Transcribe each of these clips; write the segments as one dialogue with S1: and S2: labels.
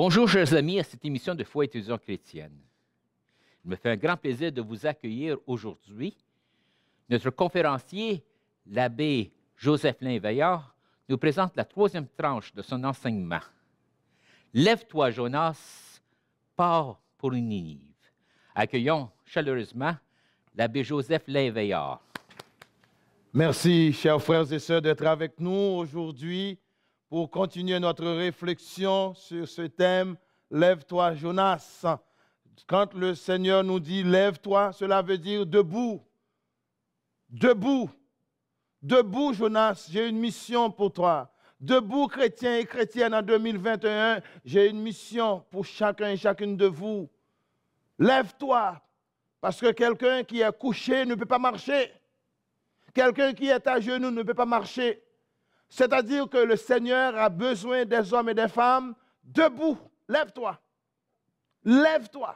S1: Bonjour, chers amis, à cette émission de Foi et étudiant chrétienne. Il me fait un grand plaisir de vous accueillir aujourd'hui. Notre conférencier, l'abbé Joseph Lainveillard, nous présente la troisième tranche de son enseignement. Lève-toi, Jonas, pars pour une Ninive. Accueillons chaleureusement l'abbé Joseph Lainveillard. Merci, chers frères et sœurs, d'être avec nous aujourd'hui pour continuer notre réflexion sur ce thème, Lève-toi Jonas. Quand le Seigneur nous dit Lève-toi, cela veut dire debout. Debout. Debout Jonas, j'ai une mission pour toi. Debout chrétiens et chrétiennes en 2021, j'ai une mission pour chacun et chacune de vous. Lève-toi, parce que quelqu'un qui est couché ne peut pas marcher. Quelqu'un qui est à genoux ne peut pas marcher. C'est-à-dire que le Seigneur a besoin des hommes et des femmes debout. Lève-toi. Lève-toi.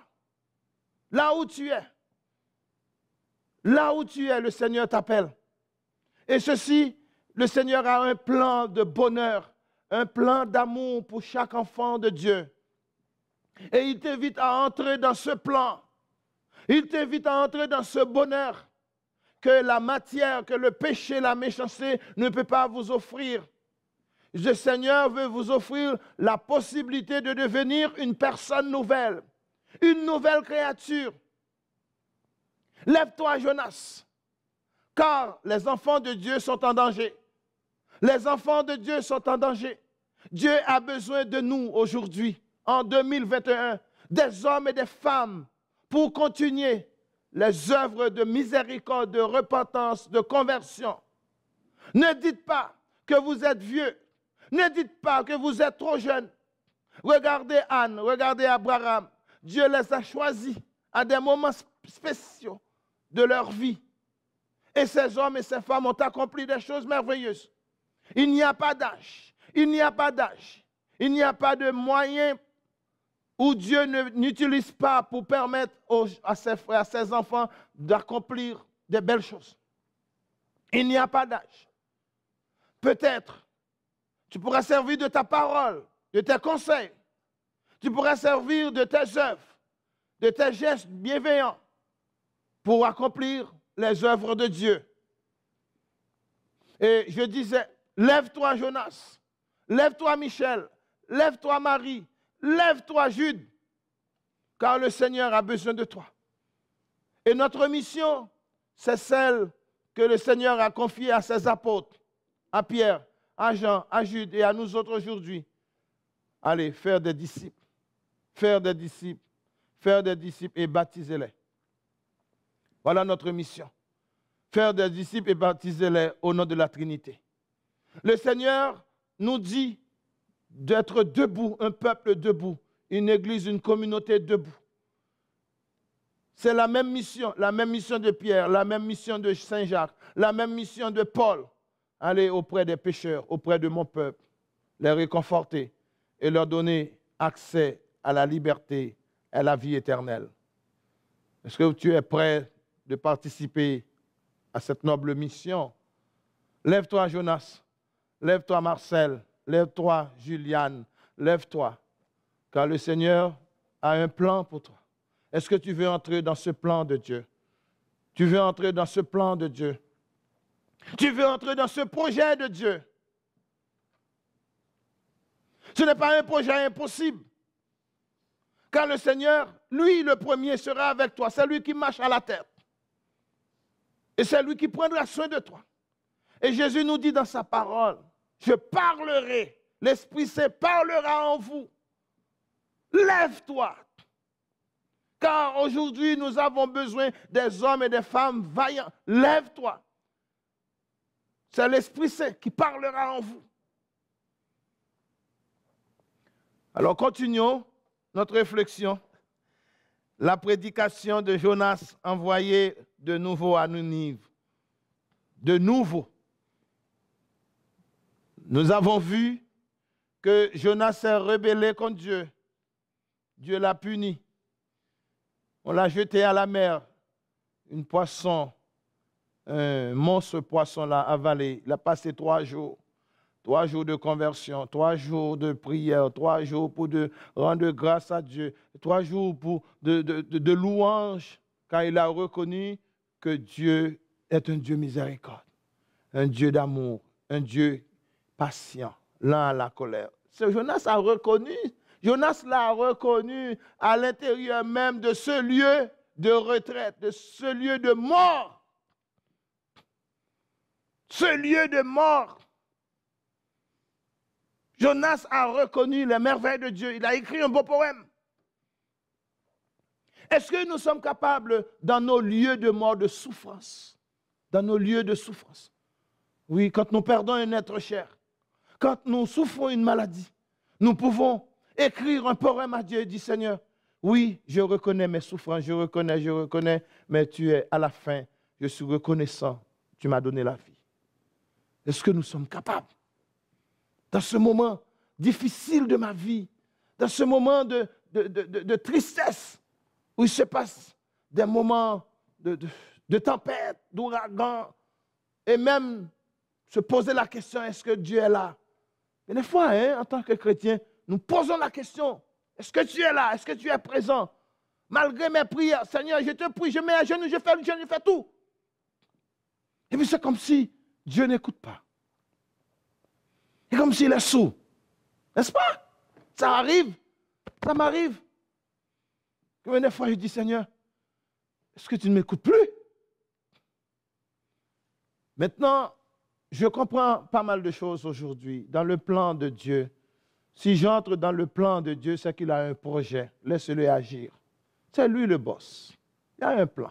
S1: Là où tu es. Là où tu es, le Seigneur t'appelle. Et ceci, le Seigneur a un plan de bonheur, un plan d'amour pour chaque enfant de Dieu. Et il t'invite à entrer dans ce plan. Il t'invite à entrer dans ce bonheur que la matière, que le péché, la méchanceté ne peut pas vous offrir. Le Seigneur veut vous offrir la possibilité de devenir une personne nouvelle, une nouvelle créature. Lève-toi, Jonas, car les enfants de Dieu sont en danger. Les enfants de Dieu sont en danger. Dieu a besoin de nous aujourd'hui, en 2021, des hommes et des femmes pour continuer les œuvres de miséricorde, de repentance, de conversion. Ne dites pas que vous êtes vieux. Ne dites pas que vous êtes trop jeune. Regardez Anne, regardez Abraham. Dieu les a choisis à des moments spéciaux de leur vie. Et ces hommes et ces femmes ont accompli des choses merveilleuses. Il n'y a pas d'âge. Il n'y a pas d'âge. Il n'y a pas de moyen où Dieu n'utilise pas pour permettre à, ses, à ses enfants d'accomplir des belles choses. Il n'y a pas d'âge. Peut-être, tu pourras servir de ta parole, de tes conseils. Tu pourras servir de tes œuvres, de tes gestes bienveillants pour accomplir les œuvres de Dieu. Et je disais, lève-toi Jonas, lève-toi Michel, lève-toi Marie, Lève-toi, Jude, car le Seigneur a besoin de toi. Et notre mission, c'est celle que le Seigneur a confiée à ses apôtres, à Pierre, à Jean, à Jude et à nous autres aujourd'hui. Allez, faire des disciples, faire des disciples, faire des disciples et baptisez-les. Voilà notre mission. Faire des disciples et baptisez-les au nom de la Trinité. Le Seigneur nous dit d'être debout, un peuple debout, une église, une communauté debout. C'est la même mission, la même mission de Pierre, la même mission de Saint-Jacques, la même mission de Paul. Aller auprès des pécheurs, auprès de mon peuple, les réconforter et leur donner accès à la liberté, et à la vie éternelle. Est-ce que tu es prêt de participer à cette noble mission Lève-toi, Jonas. Lève-toi, Marcel. Lève-toi, Juliane, lève-toi, car le Seigneur a un plan pour toi. Est-ce que tu veux entrer dans ce plan de Dieu? Tu veux entrer dans ce plan de Dieu? Tu veux entrer dans ce projet de Dieu? Ce n'est pas un projet impossible. Car le Seigneur, lui le premier, sera avec toi. C'est lui qui marche à la tête. Et c'est lui qui prendra soin de toi. Et Jésus nous dit dans sa parole, je parlerai, l'Esprit Saint parlera en vous. Lève-toi. Car aujourd'hui, nous avons besoin des hommes et des femmes vaillants. Lève-toi. C'est l'Esprit Saint qui parlera en vous. Alors continuons notre réflexion. La prédication de Jonas envoyée de nouveau à Ninive. De nouveau nous avons vu que Jonas s'est rebellé contre Dieu. Dieu l'a puni. On l'a jeté à la mer. Une poisson, un monstre poisson l'a avalé. Il a passé trois jours. Trois jours de conversion, trois jours de prière, trois jours pour de rendre grâce à Dieu, trois jours pour de, de louange, car il a reconnu que Dieu est un Dieu miséricorde, un Dieu d'amour, un Dieu patient, lent à la colère. Jonas a reconnu, Jonas l'a reconnu à l'intérieur même de ce lieu de retraite, de ce lieu de mort. Ce lieu de mort. Jonas a reconnu les merveilles de Dieu. Il a écrit un beau poème. Est-ce que nous sommes capables, dans nos lieux de mort, de souffrance, dans nos lieux de souffrance, oui, quand nous perdons un être cher, quand nous souffrons une maladie, nous pouvons écrire un poème à Dieu et dire Seigneur, oui, je reconnais mes souffrances, je reconnais, je reconnais, mais tu es à la fin, je suis reconnaissant, tu m'as donné la vie. Est-ce que nous sommes capables, dans ce moment difficile de ma vie, dans ce moment de, de, de tristesse, où il se passe des moments de tempête, d'ouragan, et même se poser la question, est-ce que Dieu est là et des fois, hein, en tant que chrétien, nous posons la question, est-ce que tu es là Est-ce que tu es présent Malgré mes prières, Seigneur, je te prie, je mets à genoux, je fais le genou, je fais tout. Et puis c'est comme si Dieu n'écoute pas. Et comme s'il est sourd. N'est-ce pas Ça arrive. Ça m'arrive. Combien de fois je dis, Seigneur, est-ce que tu ne m'écoutes plus Maintenant, je comprends pas mal de choses aujourd'hui dans le plan de Dieu. Si j'entre dans le plan de Dieu, c'est qu'il a un projet. Laisse-le agir. C'est lui le boss. Il a un plan.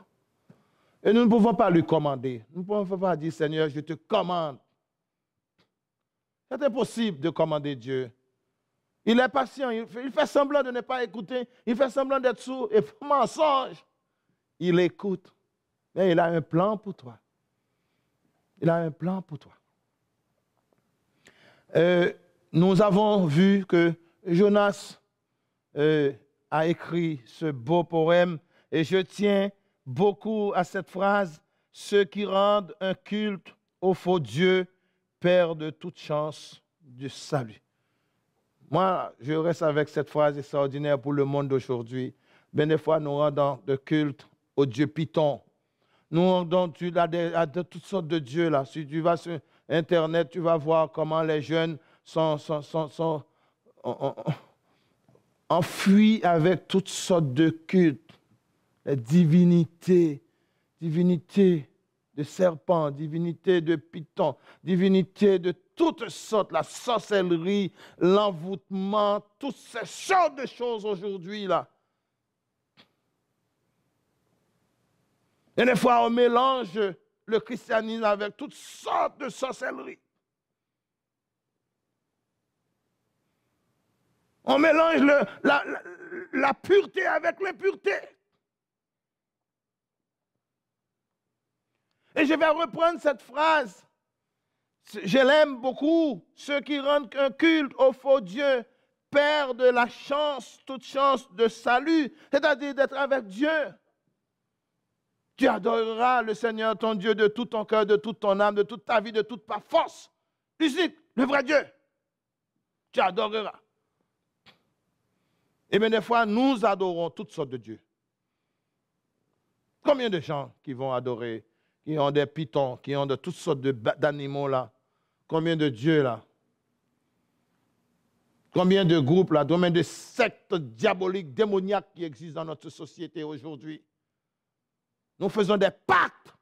S1: Et nous ne pouvons pas lui commander. Nous ne pouvons pas dire, Seigneur, je te commande. C'est impossible de commander Dieu. Il est patient. Il fait, semblant de ne pas écouter. Il fait semblant d'être sourd et mensonge. Il écoute. Mais il a un plan pour toi. Il a un plan pour toi. Euh, nous avons vu que Jonas euh, a écrit ce beau poème et je tiens beaucoup à cette phrase, ceux qui rendent un culte au faux Dieu perdent toute chance du salut. Moi, je reste avec cette phrase extraordinaire pour le monde d'aujourd'hui. Bien des fois, nous rendons de culte au Dieu Python, nous, donc, tu as, de toutes sortes de dieux là. Si tu vas sur Internet, tu vas voir comment les jeunes sont, sont, avec toutes sortes de cultes, les divinités, divinités de serpents, divinités de pythons, divinités de toutes sortes, la sorcellerie, l'envoûtement, toutes ces sortes de choses aujourd'hui là. Et fois, on mélange le christianisme avec toutes sortes de sorcelleries. On mélange la, la, pureté avec l'impureté. Et je vais reprendre cette phrase. Je l'aime beaucoup. Ceux qui rendent un culte au faux Dieu perdent la chance, toute chance de salut, c'est-à-dire d'être avec Dieu. Tu adoreras le Seigneur ton Dieu de tout ton cœur, de toute ton âme, de toute ta vie, de toute ta force. Lucique, le vrai Dieu. Tu adoreras. Et bien des fois, nous adorons toutes sortes de dieux. Combien de gens qui vont adorer, qui ont des pitons, qui ont de toutes sortes d'animaux là Combien de dieux là Combien de groupes là Combien de sectes diaboliques, démoniaques qui existent dans notre société aujourd'hui nous faisons des pactes.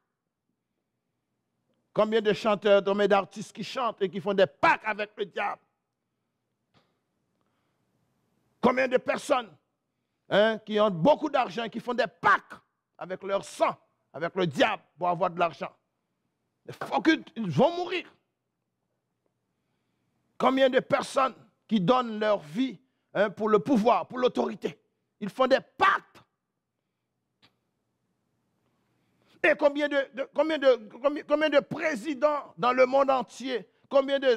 S1: Combien de chanteurs, combien d'artistes qui chantent et qui font des pactes avec le diable Combien de personnes hein, qui ont beaucoup d'argent, qui font des pactes avec leur sang, avec le diable pour avoir de l'argent Ils vont mourir. Combien de personnes qui donnent leur vie hein, pour le pouvoir, pour l'autorité Ils font des pactes Et combien de, combien, de, combien, de présidents dans le monde entier, combien de,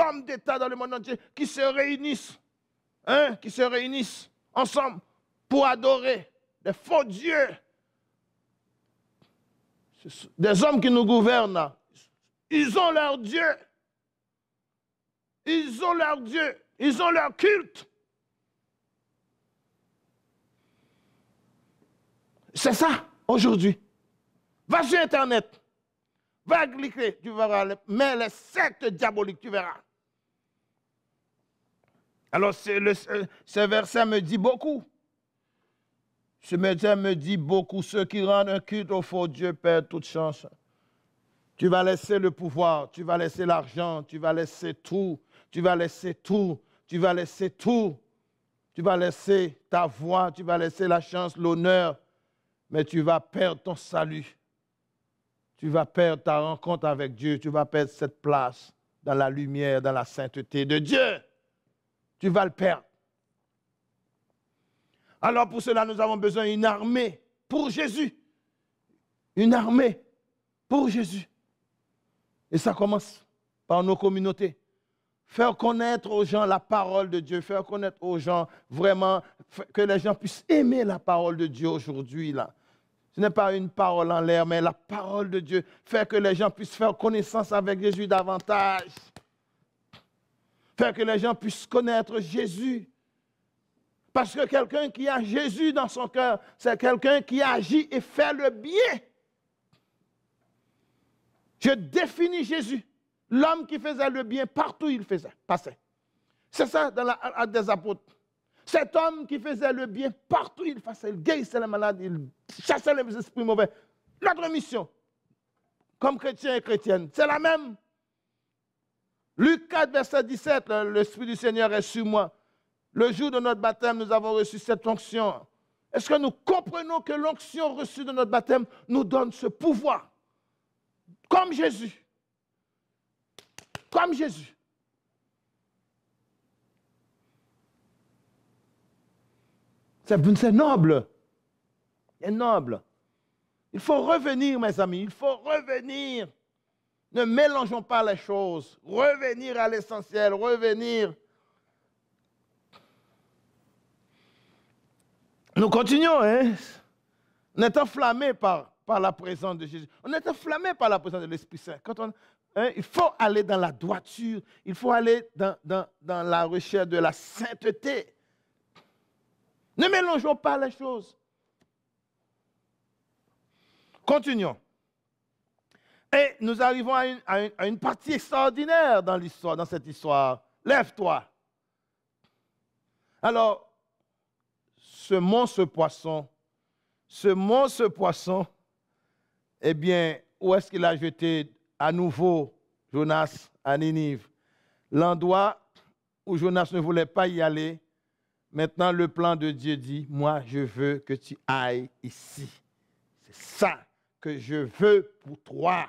S1: hommes d'État dans le monde entier qui se réunissent, hein, qui se réunissent ensemble pour adorer des faux dieux, des hommes qui nous gouvernent. Ils ont leur Dieu. Ils ont leur Dieu. Ils ont leur culte. C'est ça aujourd'hui. Va sur Internet. Va cliquer, tu verras. Mais les sectes diaboliques, tu verras. Alors, ce verset me dit beaucoup. Ce verset me dit beaucoup, ceux qui rendent un culte au faux Dieu perdent toute chance. Tu vas laisser le pouvoir, tu vas laisser l'argent, tu vas laisser tout, tu vas laisser tout, tu vas laisser tout. Tu vas laisser ta voix, tu vas laisser la chance, l'honneur, mais tu vas perdre ton salut tu vas perdre ta rencontre avec Dieu, tu vas perdre cette place dans la lumière, dans la sainteté de Dieu. Tu vas le perdre. Alors pour cela, nous avons besoin d'une armée pour Jésus. Une armée pour Jésus. Et ça commence par nos communautés. Faire connaître aux gens la parole de Dieu, faire connaître aux gens vraiment que les gens puissent aimer la parole de Dieu aujourd'hui là. Ce n'est pas une parole en l'air, mais la parole de Dieu fait que les gens puissent faire connaissance avec Jésus davantage. Faire que les gens puissent connaître Jésus. Parce que quelqu'un qui a Jésus dans son cœur, c'est quelqu'un qui agit et fait le bien. Je définis Jésus. L'homme qui faisait le bien, partout il faisait, passait. C'est ça dans la, des apôtres. Cet homme qui faisait le bien partout, il faisait, il guérissait les malades, il chassait les esprits mauvais. Notre mission, comme chrétien et chrétienne, c'est la même. Luc 4, verset 17, l'Esprit du Seigneur est sur moi. Le jour de notre baptême, nous avons reçu cette onction. Est-ce que nous comprenons que l'onction reçue de notre baptême nous donne ce pouvoir Comme Jésus. Comme Jésus. C'est noble. C'est noble. Il faut revenir, mes amis, il faut revenir. Ne mélangeons pas les choses. Revenir à l'essentiel, revenir. Nous continuons, hein? On est enflammé par, par la présence de Jésus. On est enflammé par la présence de l'Esprit Saint. Quand on, hein, il faut aller dans la droiture, il faut aller dans, dans la recherche de la sainteté. Ne mélangeons pas les choses. Continuons. Et nous arrivons à une, partie extraordinaire dans l'histoire, dans cette histoire. Lève-toi. Alors, ce ce poisson, ce ce poisson, eh bien, où est-ce qu'il a jeté à nouveau Jonas à Ninive L'endroit où Jonas ne voulait pas y aller, Maintenant, le plan de Dieu dit, moi, je veux que tu ailles ici. C'est ça que je veux pour toi.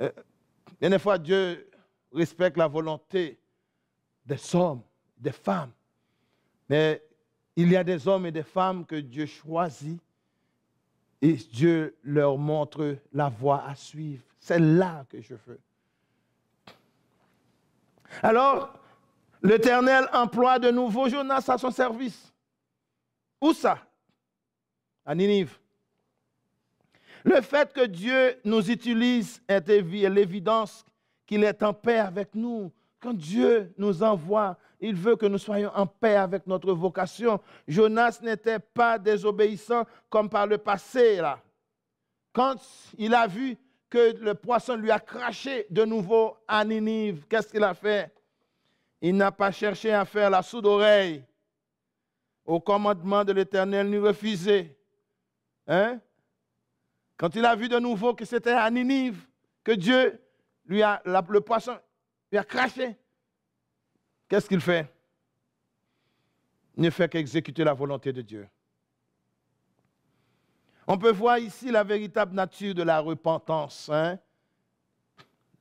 S1: et euh, fois, Dieu respecte la volonté des hommes, des femmes. Mais il y a des hommes et des femmes que Dieu choisit et Dieu leur montre la voie à suivre. C'est là que je veux. Alors, L'Éternel emploie de nouveau Jonas à son service. Où ça À Ninive. Le fait que Dieu nous utilise est l'évidence qu'il est en paix avec nous. Quand Dieu nous envoie, il veut que nous soyons en paix avec notre vocation. Jonas n'était pas désobéissant comme par le passé. Là. Quand il a vu que le poisson lui a craché de nouveau à Ninive, qu'est-ce qu'il a fait il n'a pas cherché à faire la sourde oreille au commandement de l'Éternel, ni refusé. Hein? Quand il a vu de nouveau que c'était à Ninive que Dieu lui a, le poisson lui a craché, qu'est-ce qu'il fait Il ne fait qu'exécuter la volonté de Dieu. On peut voir ici la véritable nature de la repentance. Hein?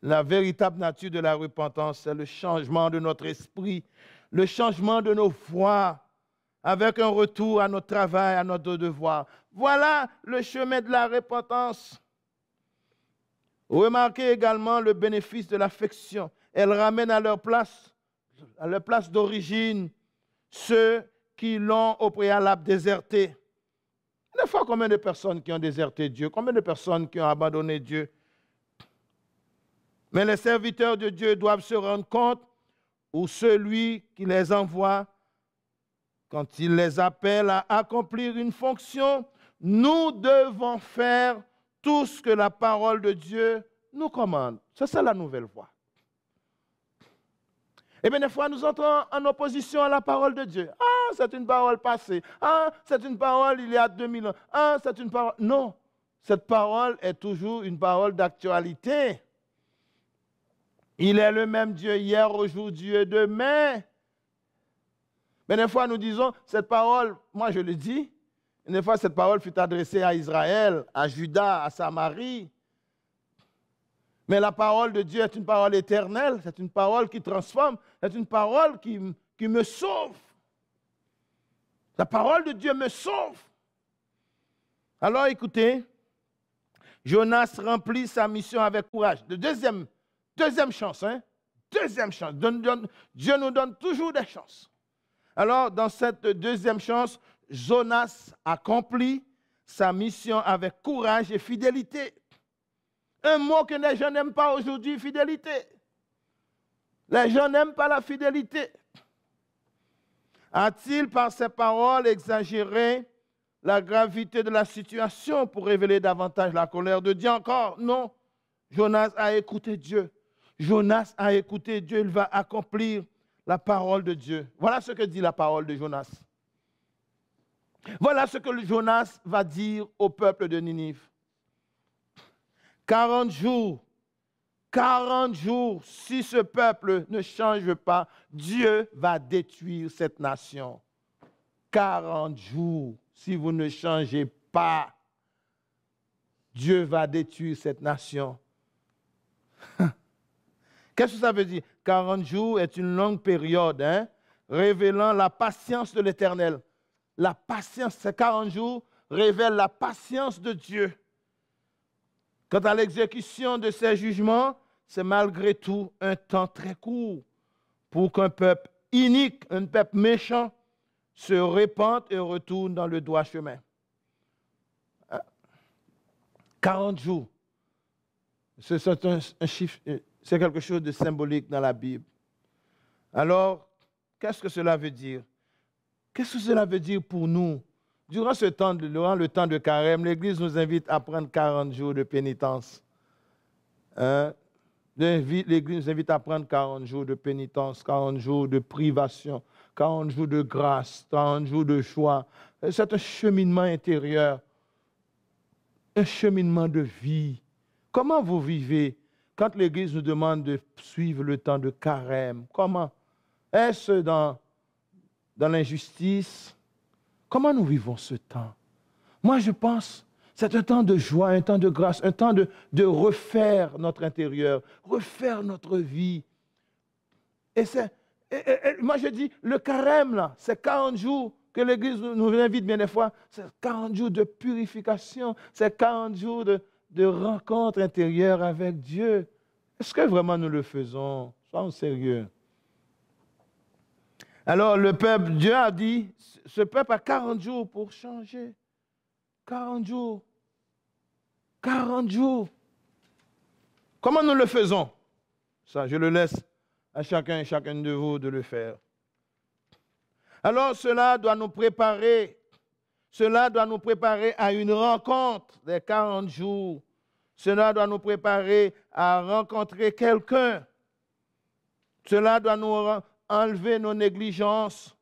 S1: La véritable nature de la repentance, c'est le changement de notre esprit, le changement de nos voies, avec un retour à notre travail, à notre devoir. Voilà le chemin de la repentance. Remarquez également le bénéfice de l'affection. Elle ramène à leur place, à leur place d'origine, ceux qui l'ont au préalable déserté. Des fois, combien de personnes qui ont déserté Dieu, combien de personnes qui ont abandonné Dieu mais les serviteurs de Dieu doivent se rendre compte où celui qui les envoie, quand il les appelle à accomplir une fonction, nous devons faire tout ce que la parole de Dieu nous commande. C'est ça la nouvelle voie. Et eh bien des fois, nous entrons en opposition à la parole de Dieu. Ah, c'est une parole passée. Ah, c'est une parole il y a 2000 ans. Ah, c'est une parole... Non, cette parole est toujours une parole d'actualité. Il est le même Dieu hier, aujourd'hui et demain. Mais des fois, nous disons, cette parole, moi je le dis, une fois, cette parole fut adressée à Israël, à Judas, à Samarie. Mais la parole de Dieu est une parole éternelle, c'est une parole qui transforme, c'est une parole qui, qui me sauve. La parole de Dieu me sauve. Alors écoutez, Jonas remplit sa mission avec courage. Le deuxième Deuxième chance, hein? Deuxième chance. Dieu nous donne toujours des chances. Alors, dans cette deuxième chance, Jonas accomplit sa mission avec courage et fidélité. Un mot que les gens n'aiment pas aujourd'hui, fidélité. Les gens n'aiment pas la fidélité. A-t-il, par ses paroles, exagéré la gravité de la situation pour révéler davantage la colère de Dieu encore Non. Jonas a écouté Dieu Jonas a écouté Dieu, il va accomplir la parole de Dieu. Voilà ce que dit la parole de Jonas. Voilà ce que Jonas va dire au peuple de Ninive. 40 jours, 40 jours, si ce peuple ne change pas, Dieu va détruire cette nation. 40 jours, si vous ne changez pas, Dieu va détruire cette nation. Qu'est-ce que ça veut dire 40 jours est une longue période, hein, révélant la patience de l'Éternel. La patience, ces 40 jours révèlent la patience de Dieu. Quant à l'exécution de ces jugements, c'est malgré tout un temps très court pour qu'un peuple inique, un peuple méchant, se répande et retourne dans le droit chemin. 40 hein? jours. C'est un chiffre euh, c'est quelque chose de symbolique dans la Bible. Alors, qu'est-ce que cela veut dire Qu'est-ce que cela veut dire pour nous Durant ce temps, le temps de carême, l'Église nous invite à prendre 40 jours de pénitence. Hein? L'Église nous invite à prendre 40 jours de pénitence, 40 jours de privation, 40 jours de grâce, 40 jours de choix. C'est un cheminement intérieur, un cheminement de vie. Comment vous vivez quand l'Église nous demande de suivre le temps de carême, comment Est-ce dans, dans l'injustice Comment nous vivons ce temps Moi, je pense, c'est un temps de joie, un temps de grâce, un temps de, de refaire notre intérieur, refaire notre vie. Et c'est... et, moi, je dis, le carême, là, c'est 40 jours que l'Église nous invite bien des fois. C'est 40 jours de purification, c'est 40 jours de, de rencontre intérieure avec Dieu. Est-ce que vraiment nous le faisons Soyons sérieux. Alors le peuple, Dieu a dit, ce peuple a 40 jours pour changer. 40 jours. 40 jours. Comment nous le faisons Ça, je le laisse à chacun et chacune de vous de le faire. Alors cela doit nous préparer cela doit nous préparer à une rencontre des 40 jours. Cela doit nous préparer à rencontrer quelqu'un. Cela doit nous enlever nos négligences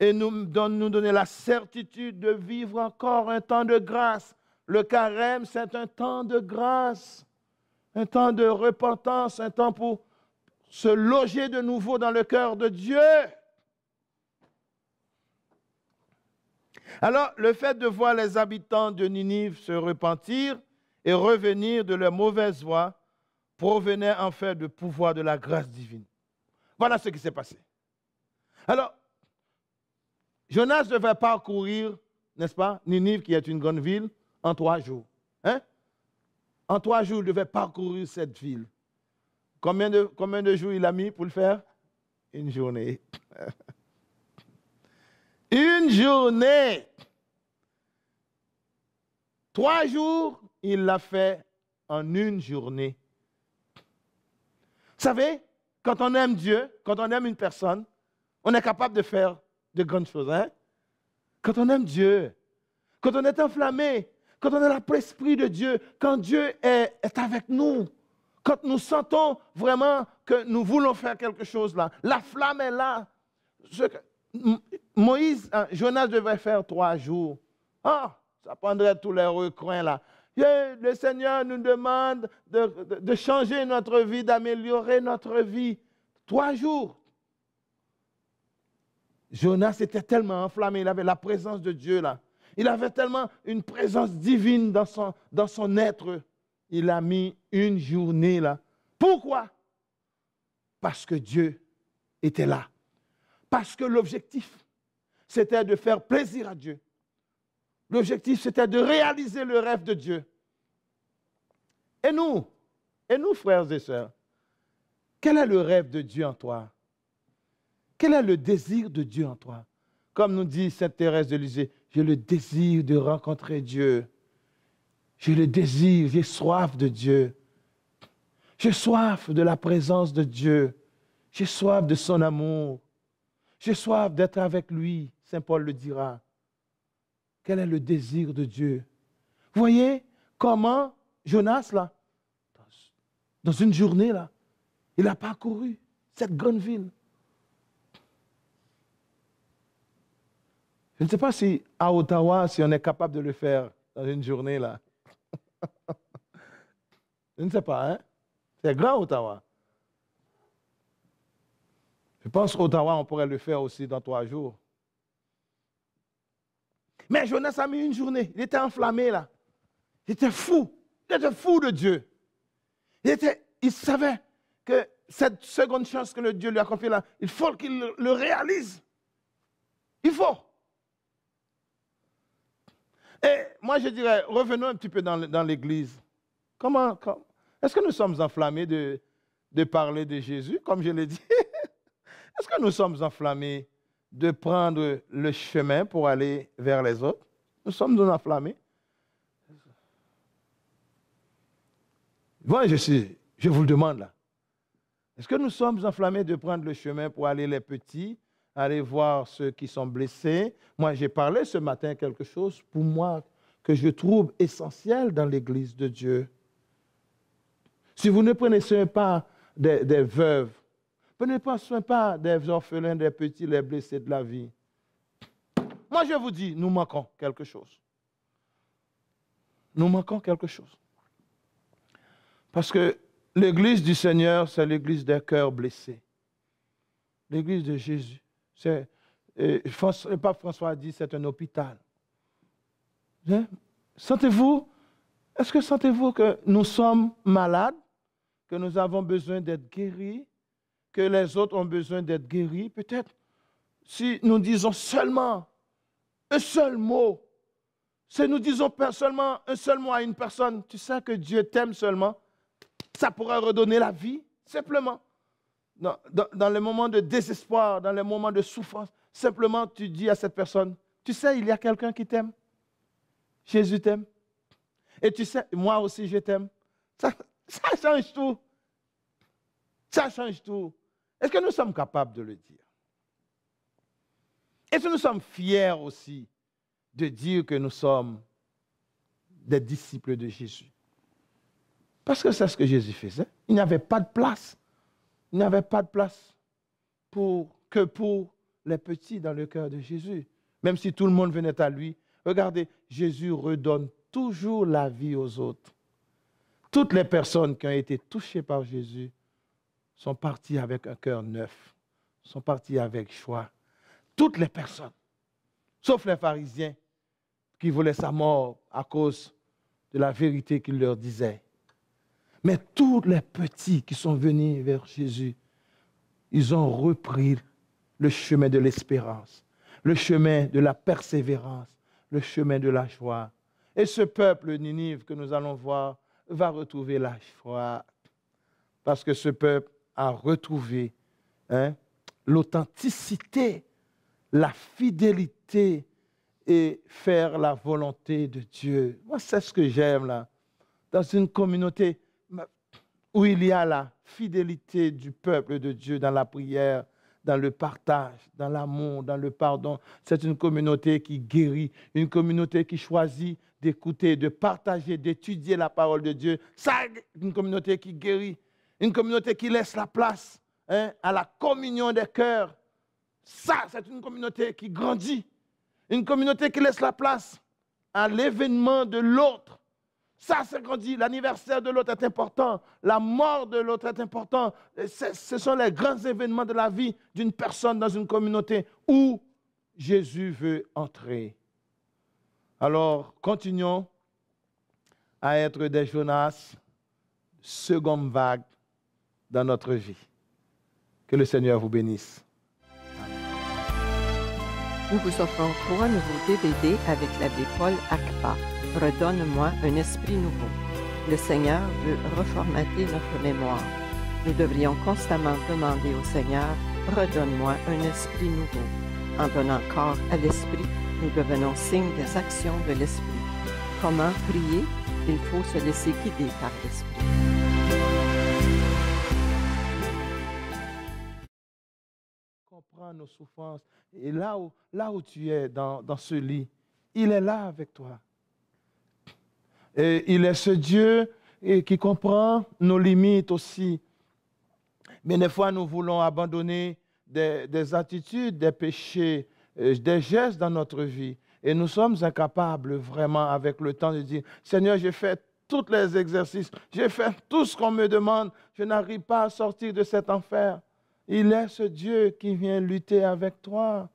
S1: et nous, nous donner la certitude de vivre encore un temps de grâce. Le carême, c'est un temps de grâce, un temps de repentance, un temps pour se loger de nouveau dans le cœur de Dieu. Alors, le fait de voir les habitants de Ninive se repentir et revenir de leur mauvaise voie provenait en fait du pouvoir de la grâce divine. Voilà ce qui s'est passé. Alors, Jonas devait parcourir, n'est-ce pas, Ninive, qui est une grande ville, en trois jours. Hein? En trois jours, il devait parcourir cette ville. Combien de, combien de jours il a mis pour le faire Une journée. Une journée. Trois jours, il l'a fait en une journée. Vous savez, quand on aime Dieu, quand on aime une personne, on est capable de faire de grandes choses. Hein? Quand on aime Dieu, quand on est enflammé, quand on a l'esprit de Dieu, quand Dieu est, est, avec nous, quand nous sentons vraiment que nous voulons faire quelque chose là, la flamme est là. Moïse, hein, Jonas devait faire trois jours. Ah, ça prendrait tous les recoins là. le Seigneur nous demande de, de changer notre vie, d'améliorer notre vie. Trois jours. Jonas était tellement enflammé, il avait la présence de Dieu là. Il avait tellement une présence divine dans son, dans son être. Il a mis une journée là. Pourquoi Parce que Dieu était là. Parce que l'objectif c'était de faire plaisir à Dieu. L'objectif, c'était de réaliser le rêve de Dieu. Et nous, et nous, frères et sœurs, quel est le rêve de Dieu en toi Quel est le désir de Dieu en toi Comme nous dit Sainte Thérèse de Lisieux, j'ai le désir de rencontrer Dieu. J'ai le désir, j'ai soif de Dieu. J'ai soif de la présence de Dieu. J'ai soif de son amour. J'ai soif d'être avec lui, Saint Paul le dira. Quel est le désir de Dieu Vous voyez comment Jonas, là, dans une journée, là, il a parcouru cette grande ville. Je ne sais pas si à Ottawa, si on est capable de le faire dans une journée, là. Je ne sais pas, hein? C'est grand, Ottawa. Je pense qu'Ottawa, on pourrait le faire aussi dans trois jours. Mais Jonas a mis une journée. Il était enflammé là. Il était fou. Il était fou de Dieu. Il, était, il savait que cette seconde chance que le Dieu lui a confiée là, il faut qu'il le réalise. Il faut. Et moi, je dirais, revenons un petit peu dans, l'Église. Comment, comment est-ce que nous sommes enflammés de, de parler de Jésus, comme je l'ai dit Est-ce que nous sommes enflammés de prendre le chemin pour aller vers les autres Nous sommes nous enflammés. Moi, je, je vous le demande là. Est-ce que nous sommes enflammés de prendre le chemin pour aller les petits, aller voir ceux qui sont blessés Moi, j'ai parlé ce matin quelque chose pour moi que je trouve essentiel dans l'Église de Dieu. Si vous ne prenez pas des veuves, Prenez pas soin pas des orphelins, des petits, les blessés de la vie. Moi, je vous dis, nous manquons quelque chose. Nous manquons quelque chose. Parce que l'église du Seigneur, c'est l'église des cœurs blessés. L'église de Jésus. C'est, le pape François a dit, c'est un hôpital. Hein? Sentez-vous, est-ce que sentez-vous que nous sommes malades, que nous avons besoin d'être guéris, que les autres ont besoin d'être guéris, peut-être si nous disons seulement un seul mot, si nous disons seulement un seul mot à une personne, tu sais que Dieu t'aime seulement, ça pourrait redonner la vie, simplement. Dans, les moments de désespoir, dans les moments de souffrance, simplement tu dis à cette personne, tu sais, il y a quelqu'un qui t'aime. Jésus t'aime. Et tu sais, moi aussi je t'aime. ça change tout. Ça change tout. Est-ce que nous sommes capables de le dire Est-ce que nous sommes fiers aussi de dire que nous sommes des disciples de Jésus Parce que c'est ce que Jésus faisait. Il n'avait pas de place. Il n'avait pas de place pour, que pour les petits dans le cœur de Jésus. Même si tout le monde venait à lui, regardez, Jésus redonne toujours la vie aux autres. Toutes les personnes qui ont été touchées par Jésus sont partis avec un cœur neuf, sont partis avec joie. Toutes les personnes, sauf les pharisiens qui voulaient sa mort à cause de la vérité qu'il leur disait. Mais tous les petits qui sont venus vers Jésus, ils ont repris le chemin de l'espérance, le chemin de la persévérance, le chemin de la joie. Et ce peuple Ninive que nous allons voir va retrouver la joie. Parce que ce peuple à retrouver hein, l'authenticité, la fidélité et faire la volonté de Dieu. Moi, c'est ce que j'aime là. Dans une communauté où il y a la fidélité du peuple de Dieu dans la prière, dans le partage, dans l'amour, dans le pardon. C'est une communauté qui guérit, une communauté qui choisit d'écouter, de partager, d'étudier la parole de Dieu. C'est une communauté qui guérit. Une communauté qui laisse la place hein, à la communion des cœurs. Ça, c'est une communauté qui grandit. Une communauté qui laisse la place à l'événement de l'autre. Ça, c'est grandit. L'anniversaire de l'autre est important. La mort de l'autre est importante. Ce sont les grands événements de la vie d'une personne dans une communauté où Jésus veut entrer. Alors, continuons à être des Jonas, seconde vague, dans notre vie. Que le Seigneur vous bénisse. Nous vous offrons trois nouveaux DVD avec l'abbé Paul Akpa. Redonne-moi un esprit nouveau. Le Seigneur veut reformater notre mémoire. Nous devrions constamment demander au Seigneur, redonne-moi un esprit nouveau. En donnant corps à l'esprit, nous devenons signe des actions de l'esprit. Comment prier Il faut se laisser guider par l'esprit. souffrances. Et là où, là où tu es dans, ce lit, il est là avec toi. Et il est ce Dieu qui comprend nos limites aussi. Mais des fois, nous voulons abandonner des, des attitudes, des péchés, euh, des gestes dans notre vie. Et nous sommes incapables vraiment avec le temps de dire, Seigneur, j'ai fait tous les exercices, j'ai fait tout ce qu'on me demande, je n'arrive pas à sortir de cet enfer. Il est ce Dieu qui vient lutter avec toi.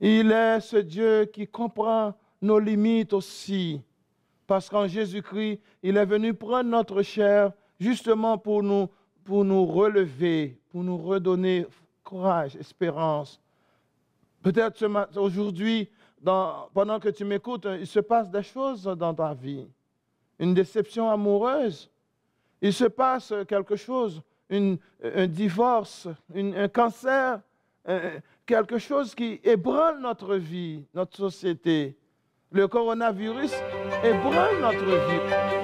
S1: Il est ce Dieu qui comprend nos limites aussi. Parce qu'en Jésus-Christ, il est venu prendre notre chair justement pour nous, pour nous relever, pour nous redonner courage, espérance. Peut-être aujourd'hui, pendant que tu m'écoutes, il se passe des choses dans ta vie. Une déception amoureuse. Il se passe quelque chose un divorce, un cancer, quelque chose qui ébranle notre vie, notre société. Le coronavirus ébranle notre vie.